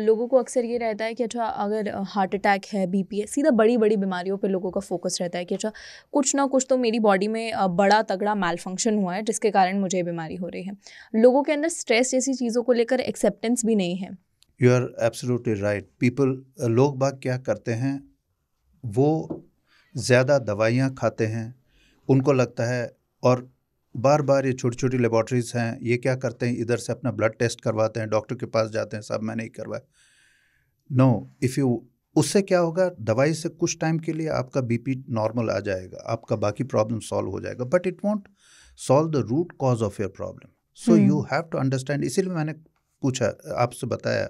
लोगों को अक्सर ये रहता है कि अच्छा अगर हार्ट अटैक है बीपी है सीधा बड़ी बड़ी बीमारियों पे लोगों का फोकस रहता है कि अच्छा कुछ ना कुछ तो मेरी बॉडी में बड़ा तगड़ा मैल फंक्शन हुआ है जिसके कारण मुझे ये बीमारी हो रही है लोगों के अंदर स्ट्रेस जैसी चीज़ों को लेकर एक्सेप्टेंस भी नहीं है you are absolutely right people लोग बाग क्या करते हैं वो ज़्यादा दवाइयाँ खाते हैं उनको लगता है और बार बार ये छोटी छोटी लेबॉटरीज हैं ये क्या करते हैं इधर से अपना ब्लड टेस्ट करवाते हैं डॉक्टर के पास जाते हैं सब मैंने ही करवाया नो इफ़ यू उससे क्या होगा दवाई से कुछ टाइम के लिए आपका बीपी नॉर्मल आ जाएगा आपका बाकी प्रॉब्लम सॉल्व हो जाएगा but it won't solve the root cause of your problem so you have to understand इसीलिए मैंने पूछा आपसे बताया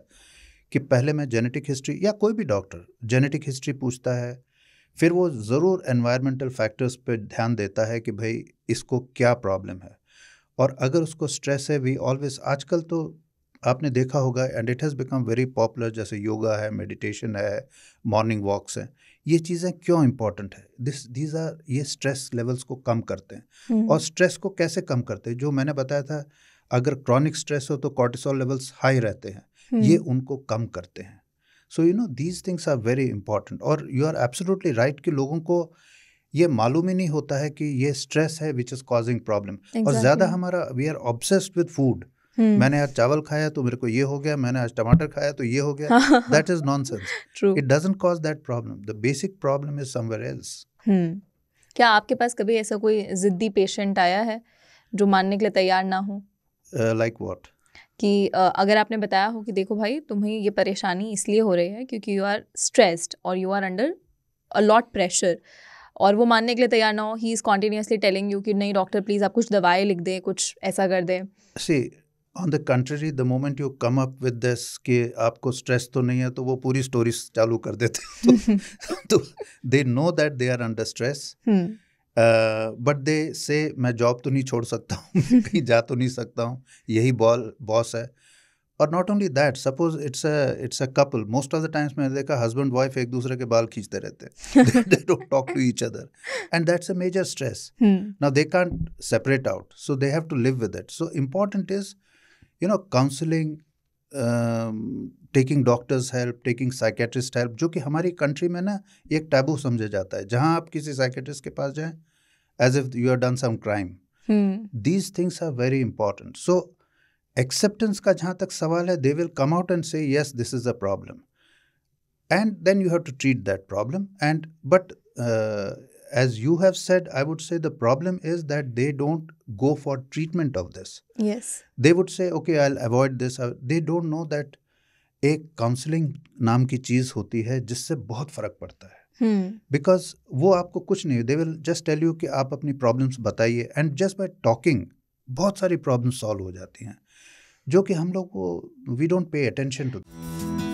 कि पहले मैं जेनेटिक हिस्ट्री या कोई भी डॉक्टर जेनेटिक हिस्ट्री पूछता है फिर वो ज़रूर एनवायरमेंटल फैक्टर्स पे ध्यान देता है कि भाई इसको क्या प्रॉब्लम है और अगर उसको स्ट्रेस है वी ऑलवेज आजकल तो आपने देखा होगा and it has become very popular जैसे योगा है मेडिटेशन है मॉर्निंग वॉक्स हैं ये चीज़ें क्यों इम्पॉर्टेंट है दिस दीज आर ये स्ट्रेस लेवल्स को कम करते हैं हम्म। और स्ट्रेस को कैसे कम करते हैं जो मैंने बताया था अगर क्रॉनिक स्ट्रेस हो तो कॉर्टिसोल लेवल्स हाई रहते हैं ये हम्म। उनको कम करते हैं so you know these things are very important और यू आर एब्सोल्युटली राइट कि लोगों को ये मालूम ही नहीं होता है कि ये स्ट्रेस है विच इज़ कॉजिंग प्रॉब्लम और ज़्यादा हमारा we are obsessed with food मैंने आज चावल खाया तो मेरे को ये हो गया मैंने आज टमाटर खाया तो ये हो गया that is nonsense it doesn't cause that problem the basic problem is somewhere else क्या आपके पास कभी ऐसा कोई जिद्दी पेशेंट आया है जो मानने के लिए तैयार ना हो लाइक uh, व्हाट like कि अगर आपने बताया हो कि देखो भाई तुम्हें ये परेशानी इसलिए हो रही है क्योंकि यू आर स्ट्रेस्ड और you are under a lot pressure और वो मानने के लिए तैयार ना हो ही इज़ कॉन्टिन्यूसली टेलिंग यू कि नहीं डॉक्टर प्लीज़ आप कुछ दवाएं लिख दें कुछ ऐसा कर दें see on the country the moment you come up with this कि आपको स्ट्रेस तो नहीं है तो वो पूरी स्टोरी चालू कर देते तो they know that they are under stress but they say मैं जॉब तो नहीं छोड़ सकता हूँ कहीं जा तो नहीं सकता हूँ यही बॉल बॉस है और not only that suppose it's it's a couple most of the times मैंने देखा हस्बैंड वाइफ एक दूसरे के बाल खींचते रहते हैं they don't talk to each other and that's a major stress now they can't separate out so they have to live with it so important is you know counselling taking doctors help taking psychiatrist help जो कि हमारी country में ना एक taboo समझा जाता है जहाँ आप किसी साइकेट्रिस्ट के पास जाएँ as if you have done some crime hmm. these things are very important so acceptance का जहाँ तक सवाल है they will come out and say yes this is a problem and then you have to treat that problem and but as you have said, I would say the problem is that they don't go for treatment of this. Yes. They would say, okay, I'll avoid this. Uh, they don't know that a counselling naam की चीज़ होती है जिससे बहुत फ़र्क पड़ता है because हम्म। वो आपको कुछ नहीं they will just tell you कि आप अपनी प्रॉब्लम्स बताइए एंड जस्ट बाय टॉकिंग बहुत सारी प्रॉब्लम सॉल्व हो जाती हैं जो कि हम लोग को we don't pay attention to